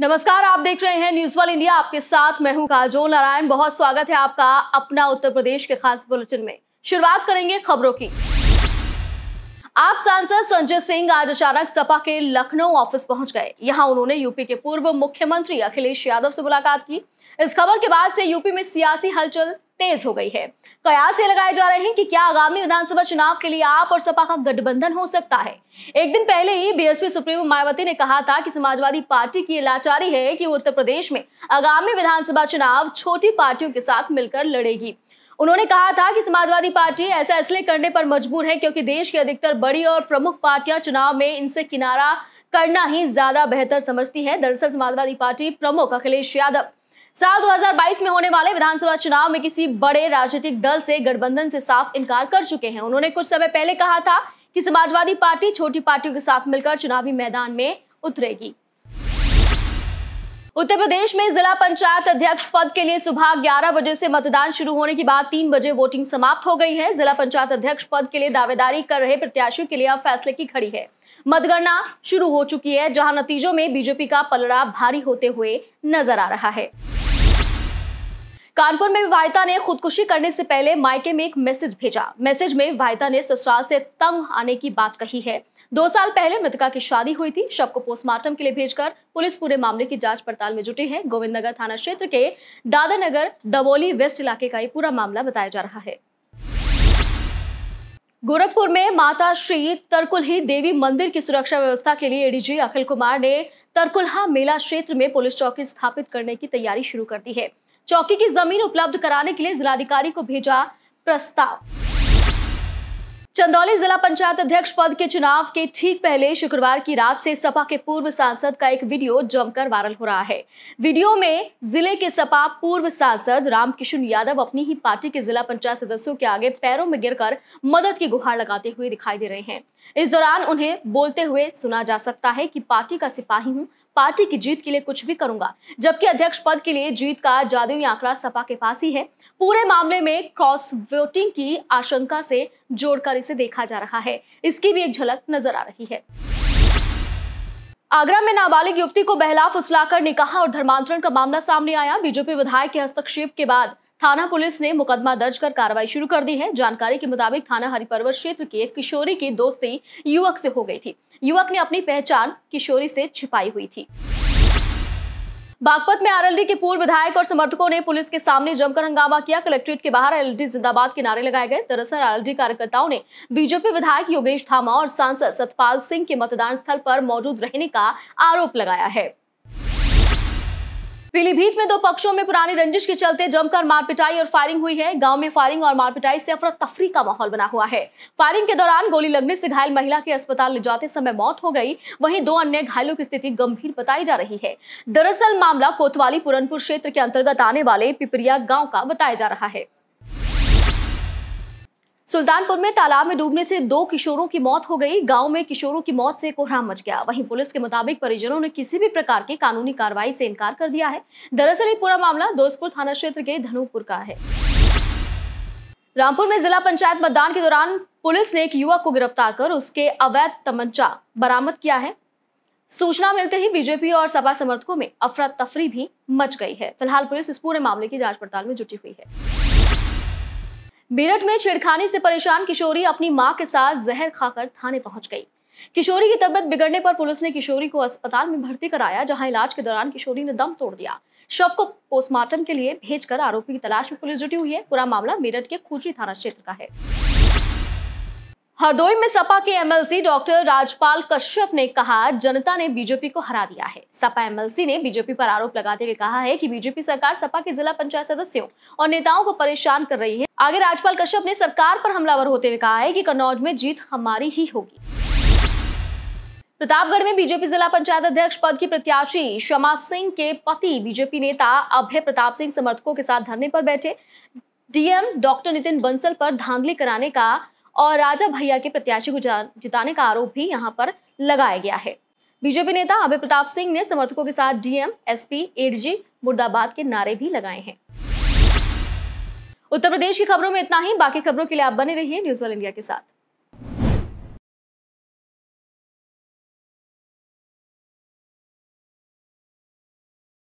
नमस्कार आप देख रहे हैं न्यूज वन इंडिया आपके साथ मैं हूं काजोल नारायण बहुत स्वागत है आपका अपना उत्तर प्रदेश के खास बुलेटिन में शुरुआत करेंगे खबरों की आप सांसद संजय सिंह आज अचानक सपा के लखनऊ ऑफिस पहुंच गए यहां उन्होंने यूपी के पूर्व मुख्यमंत्री अखिलेश यादव से मुलाकात की इस खबर के बाद से यूपी में सियासी हलचल तेज हो गई है कयास ये लगाए जा रहे हैं कि क्या आगामी विधानसभा चुनाव के लिए आप और सपा का गठबंधन हो सकता है एक दिन पहले ही बीएसपी सुप्रीमो मायावती ने कहा था कि समाजवादी पार्टी की लाचारी है कि उत्तर प्रदेश में आगामी विधानसभा चुनाव छोटी पार्टियों के साथ मिलकर लड़ेगी उन्होंने कहा था कि समाजवादी पार्टी ऐसा इसलिए करने पर मजबूर है क्योंकि देश की अधिकतर बड़ी और प्रमुख पार्टियां चुनाव में इनसे किनारा करना ही ज्यादा बेहतर समझती है दरअसल समाजवादी पार्टी प्रमुख अखिलेश यादव साल 2022 में होने वाले विधानसभा चुनाव में किसी बड़े राजनीतिक दल से गठबंधन से साफ इनकार कर चुके हैं उन्होंने कुछ समय पहले कहा था कि समाजवादी पार्टी छोटी पार्टियों के साथ मिलकर चुनावी मैदान में उतरेगी उत्तर प्रदेश में जिला पंचायत अध्यक्ष पद के लिए सुबह 11 बजे से मतदान शुरू होने के बाद 3 बजे वोटिंग समाप्त हो गई है जिला पंचायत अध्यक्ष पद के लिए दावेदारी कर रहे प्रत्याशियों के लिए अब फैसले की खड़ी है मतगणना शुरू हो चुकी है जहां नतीजों में बीजेपी का पलड़ा भारी होते हुए नजर आ रहा है कानपुर में विवाहिता ने खुदकुशी करने से पहले मायके में एक मैसेज भेजा मैसेज में विवाहिता ने ससुराल से तंग आने की बात कही है दो साल पहले मृतका की शादी हुई थी शव को पोस्टमार्टम के लिए भेजकर पुलिस पूरे मामले की जांच पड़ताल में जुटी है गोविंदनगर थाना क्षेत्र के दादानगर डबोली वेस्ट इलाके का ये पूरा मामला बताया जा रहा है गोरखपुर में माता श्री तरकुलही देवी मंदिर की सुरक्षा व्यवस्था के लिए एडीजी अखिल कुमार ने तरकुलहा मेला क्षेत्र में पुलिस चौकी स्थापित करने की तैयारी शुरू कर दी है चौकी की जमीन उपलब्ध कराने के लिए जिलाधिकारी को भेजा प्रस्ताव चंदौली जिला पंचायत अध्यक्ष पद के चुनाव के ठीक पहले शुक्रवार की रात से सपा के पूर्व सांसद का एक वीडियो जमकर वायरल हो रहा है वीडियो में जिले के सपा पूर्व सांसद रामकिशन यादव अपनी ही पार्टी के जिला पंचायत सदस्यों के आगे पैरों में गिरकर मदद की गुहार लगाते हुए दिखाई दे रहे हैं इस दौरान उन्हें बोलते हुए सुना जा सकता है कि पार्टी का सिपाही हूँ पार्टी की जीत के लिए कुछ भी करूंगा जबकि अध्यक्ष पद के लिए जीत का जादुई आंकड़ा सपा के पास ही है पूरे मामले में क्रॉस वोटिंग की आशंका से जोड़कर इसे देखा जा रहा है इसकी भी एक झलक नजर आ रही है आगरा में नाबालिग युवती को बहला फुसलाकर निकाह और धर्मांतरण का मामला सामने आया बीजेपी विधायक के हस्तक्षेप के बाद थाना पुलिस ने मुकदमा दर्ज कर कार्रवाई शुरू कर दी है जानकारी के मुताबिक थाना हरिपर्वत क्षेत्र की एक किशोरी की दोस्ती युवक से हो गई थी युवक ने अपनी पहचान किशोरी से छिपाई हुई थी बागपत में आरएलडी के पूर्व विधायक और समर्थकों ने पुलिस के सामने जमकर हंगामा किया कलेक्ट्रेट के बाहर आरएलडी जिंदाबाद के नारे लगाए गए दरअसल आरएलडी कार्यकर्ताओं ने बीजेपी विधायक योगेश धामा और सांसद सतपाल सिंह के मतदान स्थल पर मौजूद रहने का आरोप लगाया है पीलीभीत में दो पक्षों में पुरानी रंजिश के चलते जमकर मारपिटाई और फायरिंग हुई है गांव में फायरिंग और मारपिटाई से अफरा तफरी का माहौल बना हुआ है फायरिंग के दौरान गोली लगने से घायल महिला के अस्पताल ले जाते समय मौत हो गई वहीं दो अन्य घायलों की स्थिति गंभीर बताई जा रही है दरअसल मामला कोतवाली पुरनपुर क्षेत्र के अंतर्गत आने वाले पिपरिया गाँव का बताया जा रहा है सुल्तानपुर में तालाब में डूबने से दो किशोरों की मौत हो गई गांव में किशोरों की मौत से कोहराम मच गया वहीं पुलिस के मुताबिक परिजनों ने किसी भी प्रकार की कानूनी कार्रवाई से इनकार कर दिया है दरअसल ये पूरा मामला दोस्तपुर थाना क्षेत्र के धनुपुर का है रामपुर में जिला पंचायत मतदान के दौरान पुलिस ने एक युवक को गिरफ्तार कर उसके अवैध तमंचा बरामद किया है सूचना मिलते ही बीजेपी और सपा समर्थकों में अफरा तफरी भी मच गई है फिलहाल पुलिस इस पूरे मामले की जांच पड़ताल में जुटी हुई है मेरठ में छेड़खानी से परेशान किशोरी अपनी मां के साथ जहर खाकर थाने पहुंच गई किशोरी की तबियत बिगड़ने पर पुलिस ने किशोरी को अस्पताल में भर्ती कराया जहां इलाज के दौरान किशोरी ने दम तोड़ दिया शव को पोस्टमार्टम के लिए भेजकर आरोपी की तलाश में पुलिस जुटी हुई है पूरा मामला मेरठ के खुजरी थाना क्षेत्र का है हरदोई में सपा के एमएलसी डॉक्टर राजपाल कश्यप ने कहा जनता ने बीजेपी को हरा दिया है सपा एमएलसी ने बीजेपी पर आरोप लगाते हुए कहा है कि बीजेपी सरकार सपा के जिला पंचायत सदस्यों और नेताओं को परेशान कर रही है आगे राजपाल कश्यप ने सरकार पर हमलावर होते हुए कहा है कि कन्नौज में जीत हमारी ही होगी प्रतापगढ़ में बीजेपी जिला पंचायत अध्यक्ष पद की प्रत्याशी श्यामा सिंह के पति बीजेपी नेता अभय प्रताप सिंह समर्थकों के साथ धरने पर बैठे डीएम डॉक्टर नितिन बंसल पर धांधली कराने का और राजा भैया के प्रत्याशी को जिताने का आरोप भी यहाँ पर लगाया गया है बीजेपी नेता अभय प्रताप सिंह ने समर्थकों के साथ डीएम एसपी एडजी मुर्दाबाद के नारे भी लगाए हैं उत्तर प्रदेश की खबरों में इतना ही बाकी खबरों के लिए आप बने रहिए न्यूज ऑल इंडिया के साथ